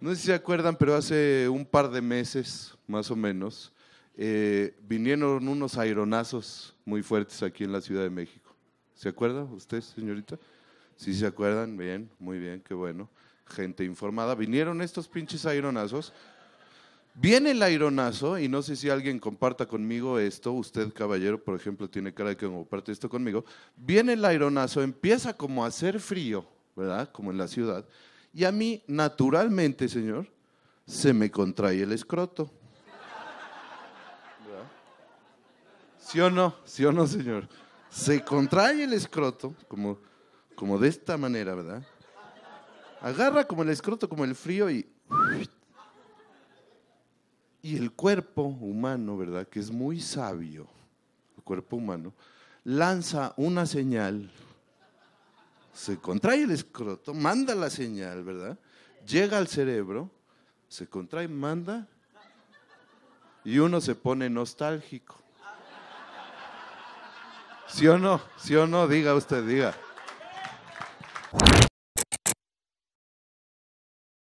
No sé si se acuerdan, pero hace un par de meses, más o menos, eh, vinieron unos aeronazos muy fuertes aquí en la Ciudad de México. ¿Se acuerda usted, señorita? Sí, se acuerdan, bien, muy bien, qué bueno. Gente informada. Vinieron estos pinches aeronazos. Viene el aeronazo, y no sé si alguien comparta conmigo esto, usted caballero, por ejemplo, tiene cara de que comparte esto conmigo, viene el aeronazo, empieza como a hacer frío, ¿verdad? Como en la ciudad, y a mí, naturalmente, señor, se me contrae el escroto. ¿Sí o no? ¿Sí o no, señor? Se contrae el escroto, como, como de esta manera, ¿verdad? Agarra como el escroto, como el frío y... Y el cuerpo humano, ¿verdad? Que es muy sabio, el cuerpo humano, lanza una señal se contrae el escroto, manda la señal, ¿verdad? Llega al cerebro, se contrae, manda, y uno se pone nostálgico. ¿Sí o no? ¿Sí o no? Diga usted, diga.